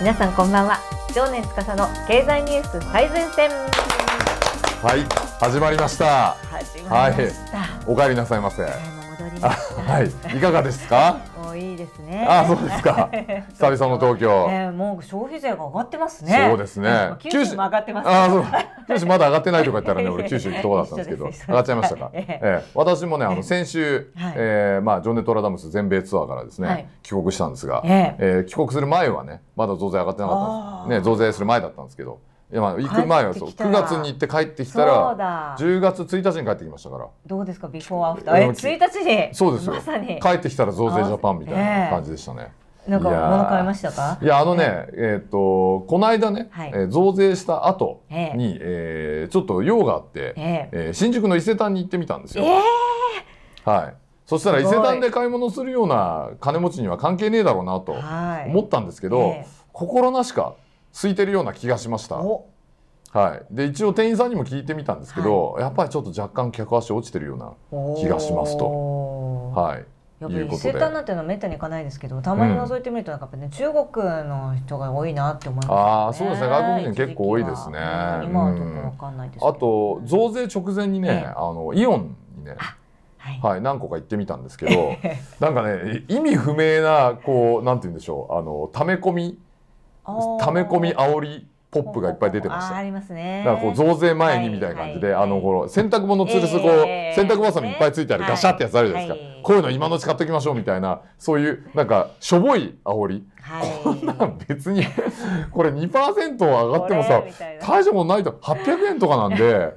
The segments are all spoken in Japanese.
皆さんこんばんは常年司の経済ニュース最前線はい始まりました始まりました、はい、お帰りなさいませはい いかがですかね。あそうですか。久々の東京。えー、もう消費税が上がってますね。そうですね。九州も上がってます、ね。あそう。九州まだ上がってないとか言ったらね、俺九州行くとこだったんですけど、上がっちゃいましたか。ええ私もね、あの先週、はえまあジョンネトラダムス全米ツアーからですね、帰国したんですが、ええ帰国する前はね、まだ増税上がってなかったね、増税する前だったんですけど。いやまあ行く前はそう9月に行って帰ってきたら10月1日に帰ってきましたからどうですかビフォーアフターえ1日にそうですよ、ま、帰ってきたら増税ジャパンみたいな感じでしたね、えー、なんか物買いましたかいやあのねえー、っとこの間ね、はい、増税した後に、えー、えー、ちょっと用があって、えー、えー、新宿の伊勢丹に行ってみたんですよ、えー、はいそしたら伊勢丹で買い物するような金持ちには関係ねえだろうなと思ったんですけど、心なしか空いてるような気がしました。はい、で一応店員さんにも聞いてみたんですけど、はい、やっぱりちょっと若干客足落ちてるような気がしますと。はい伊勢丹なんていうのはめったに行かないですけどたまに覗いてみるとなんか、ね、うん、中国の人が多いなって思います、ね、ああそうですね外国人結構多いですね。あと増税直前にね、ねあのイオンにねはい、はい、何個か行ってみたんですけど なんかね意味不明なこうなんて言うんでしょうあの溜め込み溜め込み煽りポップがいっぱい出てました。ありますね。だからこう増税前にみたいな感じで、あの頃洗濯物つるすこう、洗濯バサミいっぱいついてあるガシャってやつあるじゃないですか。こういうの今のうち買っときましょうみたいなそういうなんかしょぼい煽り。はい、こんなん別にこれ2%上がってもさ大したことないと800円とかなんで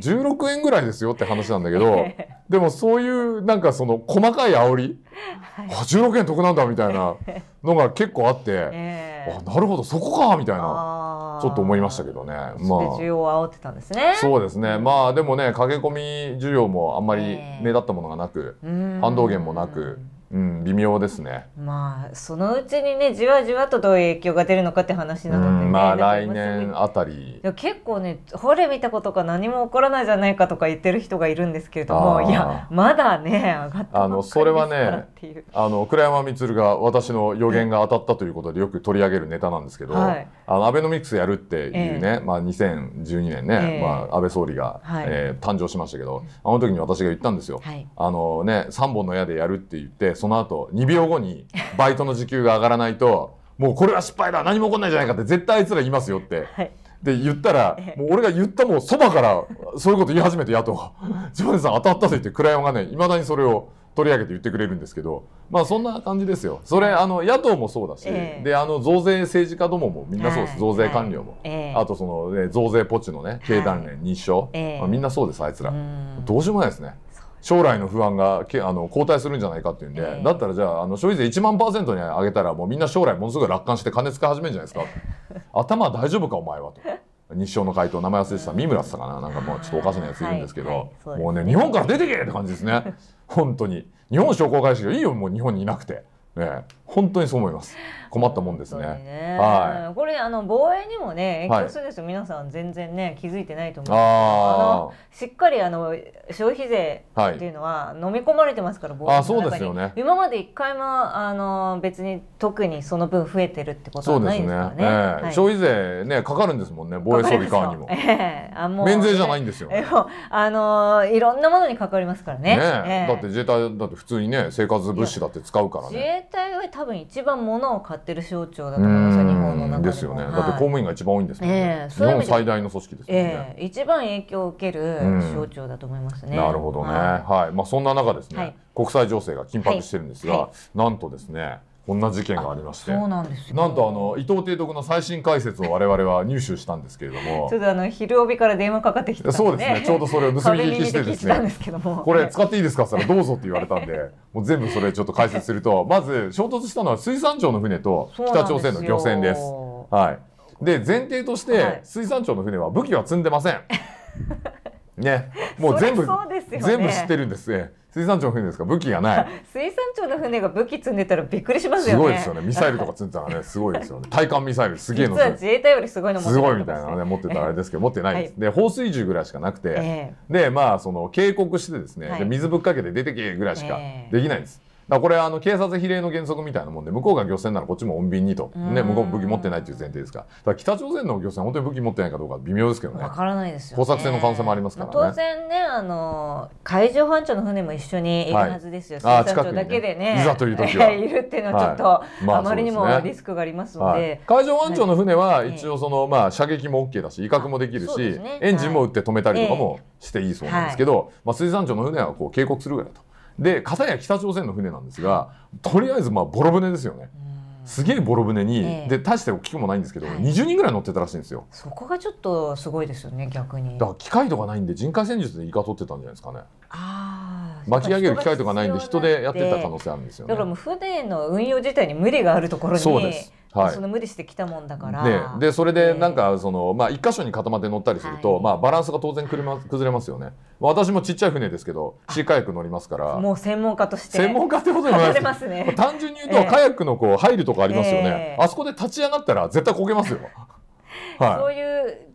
16円ぐらいですよって話なんだけどでもそういうなんかその細かい煽り、はい、16円得なんだみたいなのが結構あって、えー、あなるほどそこかみたいなちょっと思いましたけどね。まあ、需要を煽ってたんですね。そうですね。まあでもね駆け込み需要もあんまり目立ったものがなく、えー、反動源もなく。うん、微妙ですね。まあそのうちにねじわじわとどういう影響が出るのかって話なので、ねうん、まあ来年あたり。結構ねほれ見たことか何も起こらないじゃないかとか言ってる人がいるんですけれどもいやまだね上がってっあのそれはねあの倉山充が私の予言が当たったということでよく取り上げるネタなんですけど、はい、あのアベノミクスやるっていうね、えー、まあ2012年ね、えー、まあ安倍総理が、はい、えー、誕生しましたけどあの時に私が言ったんですよ。はい、あのね三本の矢でやるって言ってその後2秒後にバイトの時給が上がらないと もうこれは失敗だ何も起こんないじゃないかって絶対あいつら言いますよって。はいで言ったら、もう俺が言ったもうそばからそういうこと言い始めて野党が「ジョネさん当たったぜ」ってクライアンがねいまだにそれを取り上げて言ってくれるんですけどまあそんな感じですよそれあの野党もそうだし、えー、であの増税政治家どももみんなそうです、はい、増税官僚も、はい、あとその、ね、増税ポチのね経団連日商、はい、まあ、みんなそうですあいつら、どうしようもないですね。将来の不安があの後退するんじゃないかっていうんで、だったらじゃああの消費税1万パーセントに上げたらもうみんな将来ものすごい楽観して金使い始めるんじゃないですか 頭大丈夫かお前はと。日照の回答名前忘れてた三村さんかななんかもうちょっとおかしなやついるんですけど、はいはいね、もうね日本から出てけって感じですね本当に日本商工会社がいいよもう日本にいなくてね本当にそう思います。困ったもんですね。ねはい。これあの防衛にもね影響するんですよ。はい、皆さん全然ね気づいてないと思う。ああしっかりあの消費税っていうのは飲み込まれてますから、はい、防衛の中に。あそうですよね。今まで一回もあの別に特にその分増えてるってことはないですからね。ねえはい、消費税ねかかるんですもんね防衛装備カにも。ええー、あもう免税じゃないんですよ、ね、えー、あのいろんなものにかかりますからね。ねえー、だって自衛隊だって普通にね生活物資だって使うからね。自衛隊は多分一番物を買ってる省庁だと思うんですよ日本の中でですよね、はい、だって公務員が一番多いんですもんね、えー、日本最大の組織ですね、えー、一番影響を受ける省庁だと思いますね、なるほどね、はい、はい、まあそんな中ですね、はい、国際情勢が緊迫してるんですが、なんとですねこんな事件がありましてそうなんですよなんとあの伊藤提督の最新解説を我々は入手したんですけれどもちょっとあの昼帯から電話かかってきたそうですねちょうどそれを盗み聞きしてですねこれ使っていいですかって言ったらどうぞって言われたんでもう全部それちょっと解説するとまず衝突したのは水産庁の船と北朝鮮の漁船ですはいで前提として水産庁の船は武器は積んでません、ねもう全部、ね、全部知ってるんですね水産庁の船ですか武器がない 水産庁の船が武器積んでたらびっくりしますよねすごいですよねミサイルとか積んでたらねすごいですよね 対艦ミサイルすげえの実は自衛隊よりすごいの持ってす、ごいみたいなね持ってたらあれですけど持ってないです、はい、で放水銃ぐらいしかなくて、えー、でまあその警告してですね、で水ぶっかけて出てけぐらいしかできないんです、えーだこれあの警察比例の原則みたいなもんで向こうが漁船ならこっちも穏便にと、ね、向こうも武器持ってないっていう前提ですから北朝鮮の漁船本当に武器持ってないかどうか微妙ですけどね分からないですよ、ね、工作船の可能性もありますからね、まあ、当然ねあの海上保安庁の船も一緒にいるはずですよ、はい、水産庁だけでね、ね、いざという時は いるっていうのはちょっと、はいあ、まりにもリスクがありますので、はい、海上保安庁の船は一応その、まあ、射撃も OK だし威嚇もできるし、エンジンも撃って止めたりとかもしていいそうなんですけど、まあ、水産庁の船はこう警告するぐらいと。で片や北朝鮮の船なんですがとりあえずまあボロ船ですよね。すげえボロ船に、ええ、で大して大きくもないんですけど、はい、20人ぐらい乗ってたらしいんですよそこがちょっとすごいですよね逆にだから機械とかないんで人海戦術でイカ取ってたんじゃないですかねあ巻き上げる機械とかないんで人でやってた可能性あるんですよねだからもう船の運用自体に無理があるところにそうですはい、その無理してきたもんだから、ね、でそれでなんかその、まあ、一箇所に固まって乗ったりすると、はい、まあ、バランスが当然崩れま崩れますよね私もちっちゃい船ですけどシーカヤック乗りますからもう専門家として専門家ってことじないです、ねまあ、単純に言うと、えー、カヤックのこう入るとこありますよね、えー、あそこで立ち上がったら絶対こけますよ、はい、そういう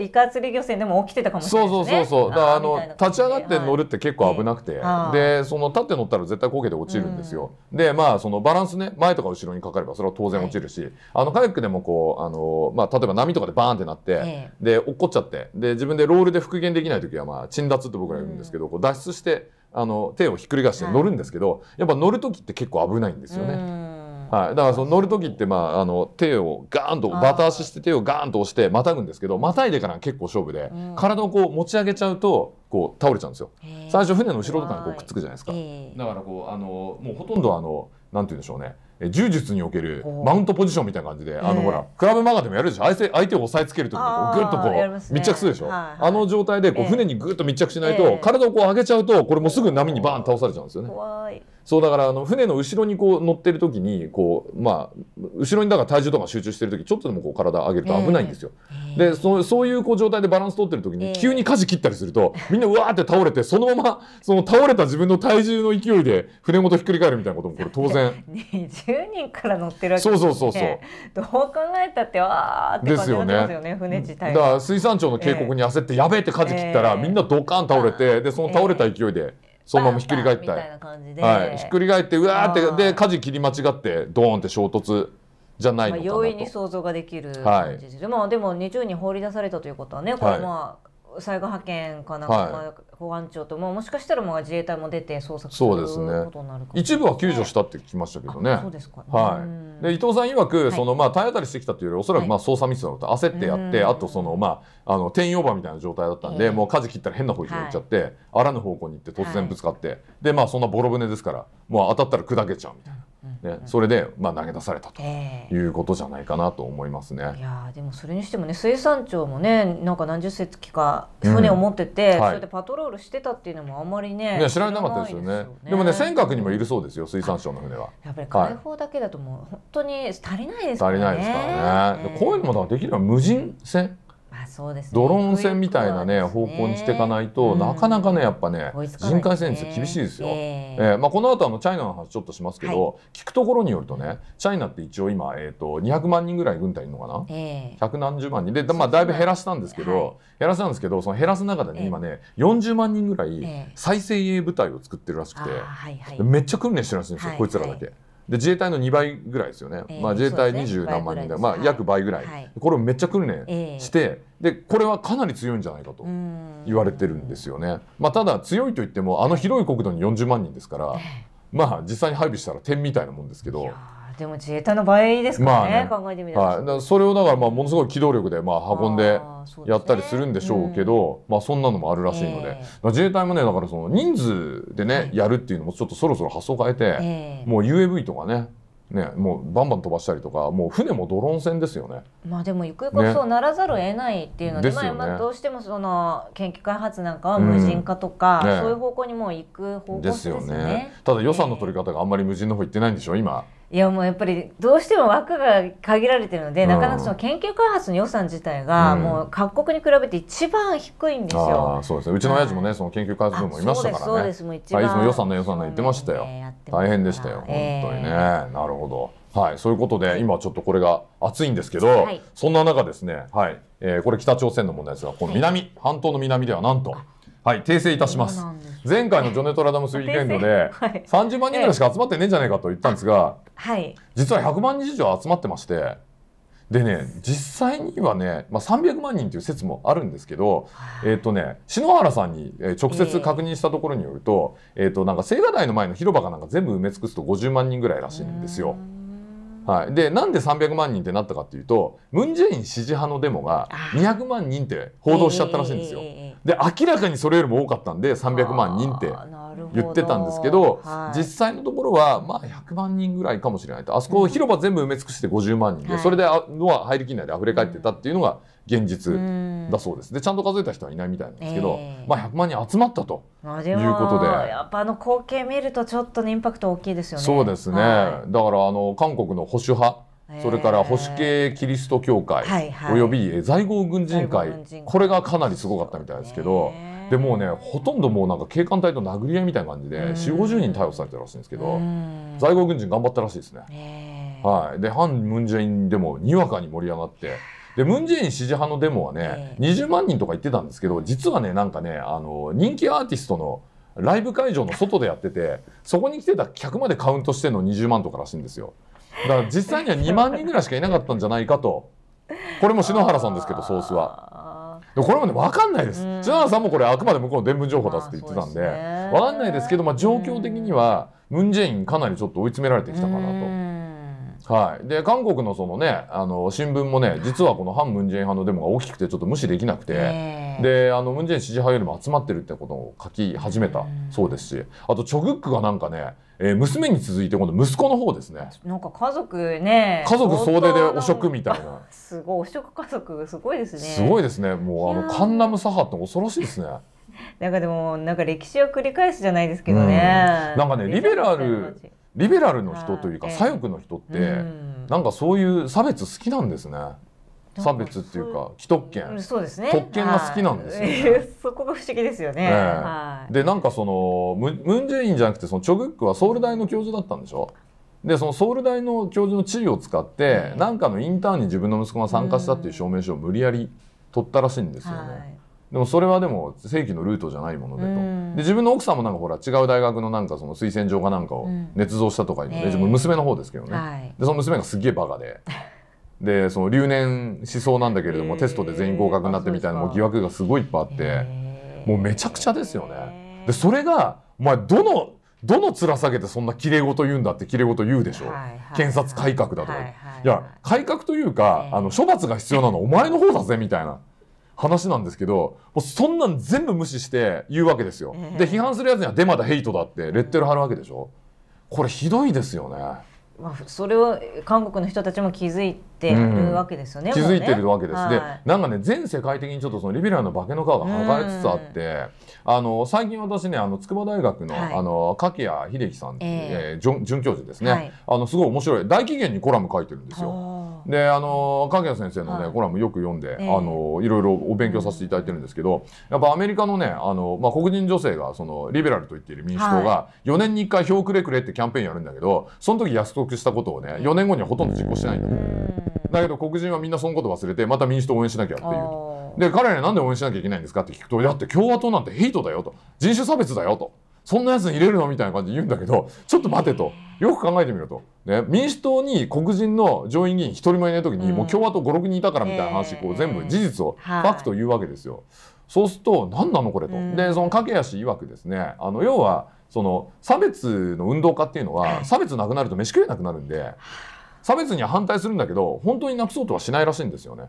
イカ釣り漁船でも起きてたかもしれない、ね、そうそうそうそうだからあの立ち上がって乗るって結構危なくて、はい、でその立って乗ったら絶対焦げて落ちるんですよ、うん、でまあそのバランスね前とか後ろにかかればそれは当然落ちるし、はい、あのカヤックでもこうあの、まあ、例えば波とかでバーンってなって、はい、で落っこっちゃってで自分でロールで復元できない時は、まあ、沈脱って僕ら言うんですけど、うん、こう脱出してあの手をひっくり返して乗るんですけど、やっぱ乗る時って結構危ないんですよね。うんはい、だからその乗る時って、まあ、あの手をガーンとバタ足して手をガーンと押してまたぐんですけどまたいでから結構勝負で、うん、体をこう持ち上げちゃうとこう倒れちゃうんですよ最初船の後ろとかにこうくっつくじゃないですか、だからこうあのもうほとんどあのなんて言うんでしょうね柔術におけるマウントポジションみたいな感じで、あのほらクラブマガでもやるでしょ相手相手を押さえつけるときにグッとこう、密着するでしょ、あの状態でこう船にグッと密着しないと、体をこう上げちゃうとこれもすぐ波にバーン倒されちゃうんですよね。そうだからあの船の後ろにこう乗ってる時にこうまあ後ろにだから体重とか集中してる時ちょっとでもこう体上げると危ないんですよ。えー、でそそういうこう状態でバランス取ってる時に急に舵切ったりすると、えー、みんなうわーって倒れてそのままその倒れた自分の体重の勢いで船ごとひっくり返るみたいなこともこれ当然。20 人から乗ってるわけです、ね、そうそうそうそうどう考えたってわーってなますよね、船自体だから水産庁の警告に焦って、えー、やべえって舵切ったら、みんなドカン倒れてでその倒れた勢いで。そのままひっくり返ったはい、ひっくり返ってうわーってで舵切り間違ってドーンって衝突じゃないのかなと、まあ、容易に想像ができる感じで、はい、まあでも20に放り出されたということはねこれまあ、災害派遣かなんか、はい、保安庁とももしかしたらまあ自衛隊も出て捜索することになるかも、そうですね一部は救助したって聞きましたけどねそうですか、はい、で伊藤さん曰く、はい、そのまあ体当たりしてきたというよりおそらくまあ操作ミスだと焦ってやって、あとそのまああの転用ーみたいな状態だったんで、えー、もう舵切ったら変な方向に行っちゃって、はい、あらぬ方向に行って突然ぶつかって、でまあそんなボロ船ですからもう当たったら砕けちゃうみたいな。ね、それで、まあ、投げ出されたということじゃないかなと思いますね。えー、いやでもそれにしてもね水産庁もねなんか何十隻か船を持ってて、うんはい、それでパトロールしてたっていうのもあんまりね知られなかったですよね、ね、でもね尖閣にもいるそうですよ水産庁の船は。やっぱり解放だけだともう、本当に足りないですからね。足りないですからね。こういうのもできれば無人船、そうです、ね、ドローン戦みたいなね、ね、方向にしていかないと、うん、なかなかねやっぱね人海戦術厳しいですよ。えー、えー、まあ、この後あのチャイナの話ちょっとしますけど、はい、聞くところによるとねチャイナって一応今、えーと、200万人ぐらい軍隊いるのかな、えー、100何十万人で、まあ、だいぶ減らしたんですけど、はい、減らしたんですけどその減らす中でね、今ね40万人ぐらい再生鋭部隊を作ってるらしくて、はいはい、めっちゃ訓練してるらしいんですよ、こいつらだけ。で自衛隊の2倍ぐらいですよね、えー、まあ、自衛隊二十何万人で、まあ、約倍ぐらい、はい、これをめっちゃ訓練して、えー、でこれはかなり強いんじゃないかと言われてるんですよね、まあ、ただ強いといってもあの広い国土に40万人ですから、まあ、実際に配備したら点みたいなもんですけど。でも自衛隊の倍ですからね,、まあね、考えてみたら、はい、それをだからまあものすごい機動力でまあ運んでやったりするんでしょうけど、ねうん、まあ、そんなのもあるらしいので、えー、自衛隊もねだからその人数でね、はい、やるっていうのもちょっとそろそろ発想変えて、えー、もう UAV とかねね、もうバンバン飛ばしたりとかもう船もドローン船ですよね。まあでもゆくゆくそうならざるを得ないっていうので、ね、今、まあ、どうしてもその研究開発なんかは無人化とか、うんね、そういう方向にもう行く方向ですね。ですよね。ただ予算の取り方があんまり無人の方行ってないんでしょ今。いやもうやっぱりどうしても枠が限られてるので、なかなかその研究開発の予算自体がもう各国に比べて一番低いんですよ。あそうですね。うちの親父もね、その研究開発部もいましたからね。そうです、そうです。もう一番。いつも予算の予算の言ってましたよ。大変でしたよ、本当にね。なるほど。はい、そういうことで、今ちょっとこれが熱いんですけど、はい、そんな中ですね、はい、えー、これ北朝鮮の問題ですが、この南、半島の南ではなんと。はい、訂正いたします。前回のジョネトラダムスウィークエンドで、30万人ぐらいしか集まってねえんじゃねえかと言ったんですが、実は100万人以上集まってまして、でね、実際にはね、まあ、300万人という説もあるんですけど、えっ、とね、篠原さんに直接確認したところによると、えっ、と、なんか青瓦台の前の広場かなんか全部埋め尽くすと50万人ぐらいらしいんですよ。はい、でなんで300万人ってなったかっていうとムン・ジェイン支持派のデモが200万人って報道しちゃったらしいんですよ。えーで明らかにそれよりも多かったんで300万人って言ってたんですけど、はい、実際のところはまあ100万人ぐらいかもしれないとあそこ広場全部埋め尽くして50万人で、うん、それでノア入りきんないで溢れ返ってたっていうのが現実だそうです。でちゃんと数えた人はいないみたいなんですけど、えー、まあ100万人集まったということで。やっぱあの光景見るとちょっと、ね、インパクト大きいですよね。そうですね。はい、だからあの韓国の保守派それから保守系キリスト教会、および在郷軍人会これがかなりすごかったみたいですけど。でもうねほとんどもうなんか警官隊と殴り合いみたいな感じで4 5 0人逮捕されてたらしいんですけど在郷軍人頑張ったらしいですね。はい、で反ムン・ジェインでもにわかに盛り上がってでムン・ジェイン支持派のデモはね20万人とか言ってたんですけど実はねなんかねあの人気アーティストのライブ会場の外でやっててそこに来てた客までカウントしての20万とからしいんですよだから実際には2万人ぐらいしかいなかったんじゃないかとこれも篠原さんですけどソースはこれもねわかんないです、うん、篠原さんもこれあくまで向こうの伝聞情報だって言ってたんでわかんないですけど、まあ、状況的にはムン・ジェインかなりちょっと追い詰められてきたかなと。はい、で韓国のその、ね、あの新聞もね実はこの反ムン・ジェイン派のデモが大きくてちょっと無視できなくて、えー、であのムン・ジェイン支持派よりも集まってるってことを書き始めたそうですしあとチョ・グックがなんかねえー、娘に続いて今度息子の方ですねなんか家族ね家族総出で汚職みたいなすごい汚職家族すごいですねすごいですねもうあのカンナム左派って恐ろしいですね なんかでもなんか歴史を繰り返すじゃないですけどね、うん、なんかねリベラルリベラルの人というか左翼の人って、なんかそういう差別好きなんですね。差別っていうか既得権、そうですね、特権が好きなんですよ、ね、そこが不思議ですよね。ねでなんかそのムン・ジェインじゃなくてそのチョ・グックはソウル大の教授だったんでしょでそのソウル大の教授の地位を使って何、ん、かのインターンに自分の息子が参加したっていう証明書を無理やり取ったらしいんですよね。はいでもそれはでも正規のルートじゃないものでと、うん、で自分の奥さんもなんかほら違う大学のなんかその推薦状かなんかを捏造したとかいうので、うん、自分娘の方ですけどね、はい、でその娘がすげえバカで。でその留年しそうなんだけれども、テストで全員合格になってみたいなもう疑惑がすごいいっぱいあって、もうめちゃくちゃですよね。でそれがお前どのどの面下げてそんなきれい事言うんだってきれい事言うでしょ、はいはい、検察改革だとか、はいはい、いや改革というか、あの処罰が必要なのお前の方だぜみたいな。話なんですけど、もうそんなん全部無視して言うわけですよ。で、批判するやつにはデマだ、ヘイトだってレッテル貼るわけでしょ。これひどいですよね。まあ、それを韓国の人たちも気づいてるわけですよね。うん、気づいてるわけです。ね、で、なんかね、全世界的にちょっとそのリベラルの化けの皮が剥がれつつあって、あの、最近私ね、あの、筑波大学の、はい、あの、柿谷秀樹さん、えー、えー、准教授ですね、はい、あの、すごい面白い、大紀元にコラム書いてるんですよ。であの影谷先生のね、はい、コラムよく読んで、えー、あのいろいろお勉強させていただいてるんですけどやっぱアメリカのねあの、まあ、黒人女性がそのリベラルと言っている民主党が4年に1回票くれくれってキャンペーンやるんだけどその時約束したことをね4年後にはほとんど実行してないんだだけど黒人はみんなそのこと忘れてまた民主党応援しなきゃっていう。で彼らになんで応援しなきゃいけないんですかって聞くとだって共和党なんてヘイトだよと人種差別だよとそんなやつに入れるのみたいな感じで言うんだけどちょっと待てとよく考えてみろとね、民主党に黒人の上院議員一人もいない時に、もう共和党56人いたからみたいな話、こう全部事実をファクと言うわけですよ。そうすると何なのこれと。でその駆け足曰くですねあの要はその差別の運動家っていうのは差別なくなると飯食えなくなるんで差別には反対するんだけど本当になくそうとはしないらしいんですよね。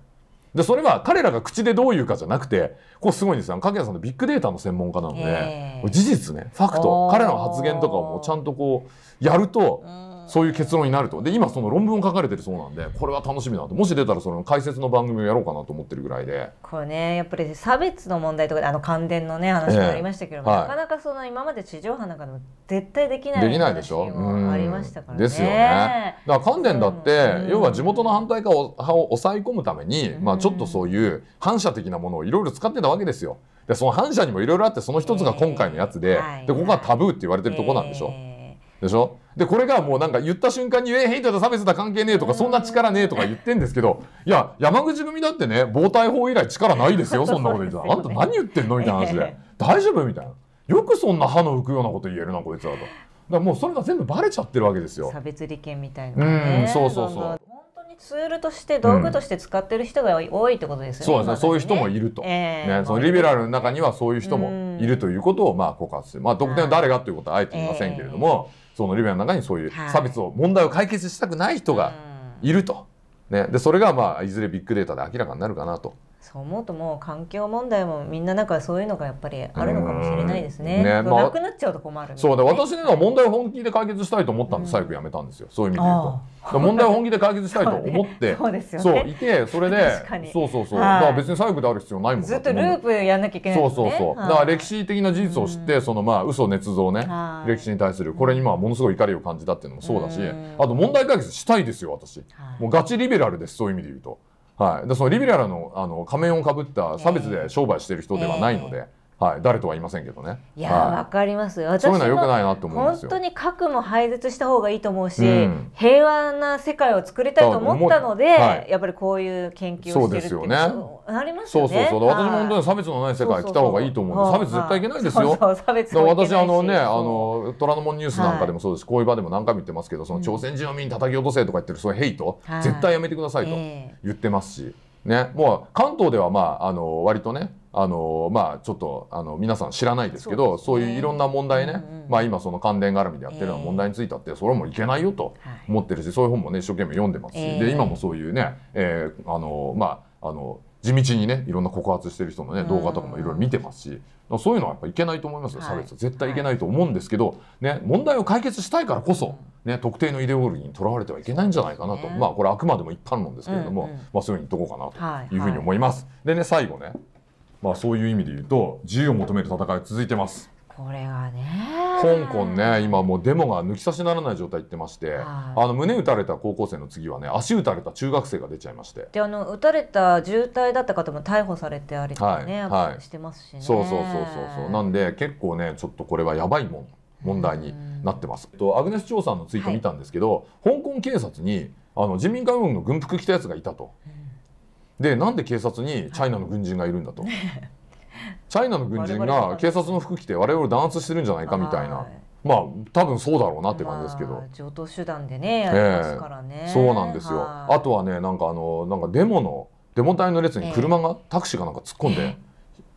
でそれは彼らが口でどう言うかじゃなくてこうすごいんですよ掛谷さんのビッグデータの専門家なので、事実ねファクト彼らの発言とかをもうちゃんとこうやるとそういう結論になると。で、今その論文を書かれてるそうなんで、これは楽しみだと。もし出たらその解説の番組をやろうかなと思ってるぐらいで。これね、やっぱり差別の問題とかで、あの関連のね、話もありましたけども、えーはい、なかなかその今まで地上波なんかでも絶対できない。できないでしょ。ありましたからね。ですよね。だから関連だって、要は地元の反対派を抑え込むために、まあちょっとそういう反射的なものをいろいろ使ってたわけですよ。で、その反射にもいろいろあって、その一つが今回のやつで、えーはい、で、ここがタブーって言われてるとこなんでしょ。えーでしょでこれがもうなんか言った瞬間に「えヘイトだ差別だ関係ねえ」とか「そんな力ねえ」とか言ってんですけどいや山口組だってね防体法以来力ないですよ そんなこと言ってた、ね、あんた何言ってんのみたいな話で「大丈夫?」みたいなよくそんな歯の浮くようなこと言えるなこいつらと。だからもうそれが全部バレちゃってるわけですよ。差別利権みたいな、ね、うん、そうそうそう。ツールとして道具として使ってる人が多いってことですよね。うん、そうですね。そういう人もいると、えー、ね、そのリベラルの中にはそういう人もいるということをまあ告発する。まあ特定は誰がということはあえて言いませんけれども、えーそのリアの中にそういう差別を、問題を解決したくない人がいると。ね、でそれがまあいずれビッグデータで明らかになるかなとそう思うともう環境問題もみんななんかそういうのがやっぱりあるのかもしれないですね。ねまあ、なくなっちゃうと困る、ね、そうで私ね、は問題を本気で解決したいと思ったんで、最後やめたんですよそういう意味で言うと。問題を本気で解決したいと思ってそう、ねそう、いてそれで そうそうそう、まあだから別に最後である必要ないもんずっとループやんなきゃいけない、そうそうそうだから歴史的な事実を知って、そのまあ嘘捏造ね、歴史に対するこれにまあものすごい怒りを感じたっていうのもそうだし、あと問題解決したいですよ私、もうガチリベラルですそういう意味で言うと。はい、でそのリベラルのあの仮面をかぶった差別で商売してる人ではないので。はい、誰とは言いませんけどね。いや、わ、はい、かります。私も本当に核も廃絶した方がいいと思うし、うん、平和な世界を作りたいと思ったので、はい、やっぱりこういう研究をしてるってそうですよね。ありますよね。そうそうそう。私も本当に差別のない世界来た方がいいと思う。差別絶対いけないですよ。そうそう差別私あのね、あの虎ノ門ニュースなんかでもそうですし、こういう場でも何回も言ってますけど、その朝鮮人民叩き落とせとか言ってるそういうヘイト、絶対やめてくださいと言ってますし。ね、もう関東ではまああの割とねあのまあちょっとあの皆さん知らないですけどそう、ね,、いういろんな問題ね、うんうん、まあ、今その関連絡みでやってるような問題についあって、えー、それはもういけないよと思ってるし、はい、そういう本もね一生懸命読んでますし、えー、で今もそういうね、えー、あのまああの地道にねいろんな告発してる人のね動画とかもいろいろ見てますし、うん、そういうのはやっぱいけないと思いますよ、差別絶対いけないと思うんですけど、ね、問題を解決したいからこそ、ね、特定のイデオロギーにとらわれてはいけないんじゃないかなと、ね、まあこれあくまでも一般論ですけれども、うんうん、まあそういうふうに言っとこうかなというふうに思います。はいはい、でね最後ねまあ、そういう意味で言うと自由を求める戦い続いてます。これがね香港ね今もうデモが抜き差しならない状態いってまして、あの胸打たれた高校生の次はね足打たれた中学生が出ちゃいましてであの打たれた重体だった方も逮捕されてあれとかね、はいはい、してますしねそうそうそうそうそうなんで結構ねちょっとこれはやばいもん問題になってます、とアグネス・チョウさんのツイート見たんですけど、香港警察にあの人民解放軍の軍服着たやつがいたと、うんでなんで警察にチャイナの軍人がいるんだと、はい、チャイナの軍人が警察の服着て我々弾圧してるんじゃないかみたいな。まあ多分そうだろうなって感じですけど、まあ、上等手段でねやりますからね、えー、そうなんですよ、あとはねなんかあのなんかデモのデモ隊の列に車が、えー、タクシーがなんか突っ込んで、え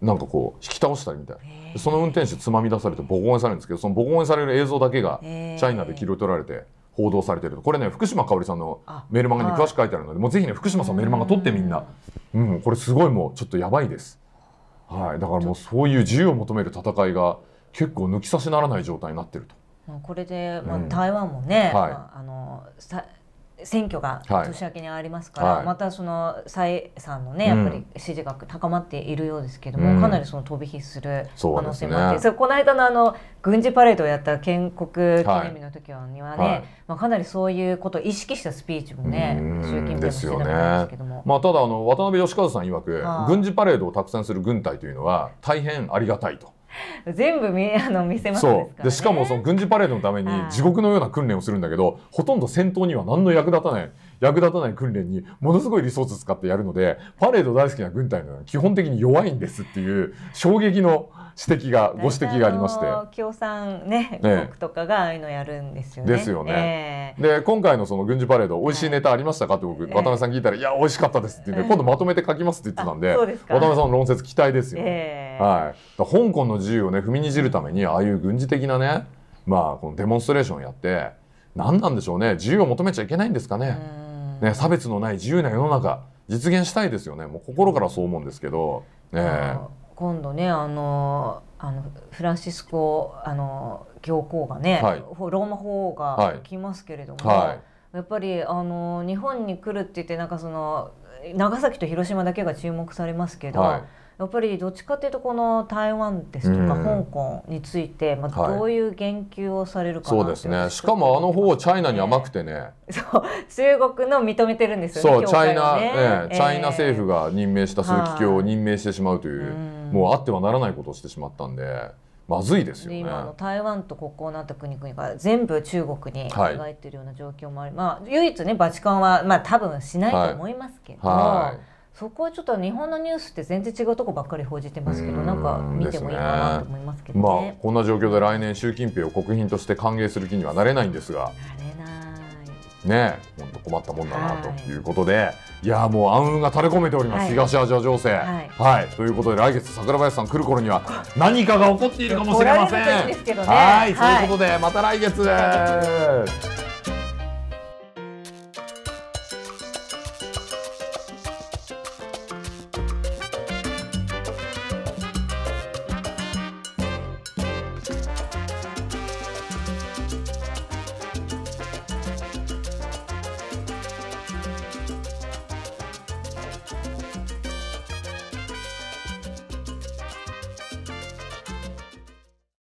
ー、なんかこう引き倒したりみたいな、えー、その運転手つまみ出されてボコボコにされるんですけどそのボコボコにされる映像だけがチャイナで切り取られて。報道されてるこれね福島香織さんのメールマガに詳しく書いてあるので、はい、もうぜひね福島さんメールマガ取ってみんなうんこれすごいもうちょっとやばいです、はい、だからもうそういう自由を求める戦いが結構抜き差しならない状態になってると。これで、まあ、台湾もね、あのさ選挙が年明けにありますから、はい、またその蔡さんのね、やっぱり支持が高まっているようですけども、うん、かなりその飛び火する可能性もあって、そ、ね、この間のあの軍事パレードをやった建国記念日の時はね、はいはい、まあ、かなりそういうことを意識したスピーチもね、習近平たんですけども、ね、まあ、ただあの渡辺義和さん曰く、軍事パレードをたくさんする軍隊というのは大変ありがたいと。全部見 あの見せますね、でしかもその軍事パレードのために地獄のような訓練をするんだけどほとんど戦闘には何の役立たない役立たない訓練にものすごいリソース使ってやるので、パレード大好きな軍隊の基本的に弱いんですっていう衝撃の指摘が、ご指摘がありまして。共産ね、国とかがああいうのやるんですよね。ですよね。えー、で、今回のその軍事パレード、美味しいネタありましたかって僕、渡辺さん聞いたら、いや、美味しかったですって言って、今度まとめて書きますって言ってたんで、渡辺さんの論説期待ですよ、ね。はい。香港の自由をね、踏みにじるために、ああいう軍事的なね、まあ、このデモンストレーションやって、何なんでしょうね、自由を求めちゃいけないんですかね。ね、差別のない自由な世の中実現したいですよねもう心からそう思うんですけど、ね、今度ねあのあのフランシスコあの教皇がね、はい、ローマ法が来ますけれども、はいやっぱりあの日本に来るって言ってなんかその長崎と広島だけが注目されますけど。やっぱりどっちかというとこの台湾ですとか香港について、まあ、どういう言及をされるか、はい、そうですねしかもあの方チャイナに甘くてねそう中国の認めてるんですよねそうチャイナ、ねえー、チャイナ政府が任命した枢機卿を任命してしまうという、もうあってはならないことをしてしまったんで。まずいですよね。今の台湾と国交のあった国々が全部中国に入っているような状況もあり、はい、まあ唯一ねバチカンはまあ多分しないと思いますけど、はいはいそこはちょっと日本のニュースって全然違うとこばっかり報じてますけど、んなんか見てもいいかなと思いますけど、ねね、まあこんな状況で来年習近平を国賓として歓迎する気にはなれないんですが。ね、困ったもんだなということで、はい、いやもう暗雲が垂れ込めております、はい、東アジア情勢、はい、はい、ということで来月桜林さん来る頃には何かが起こっているかもしれません。いはい、ということで、また来月。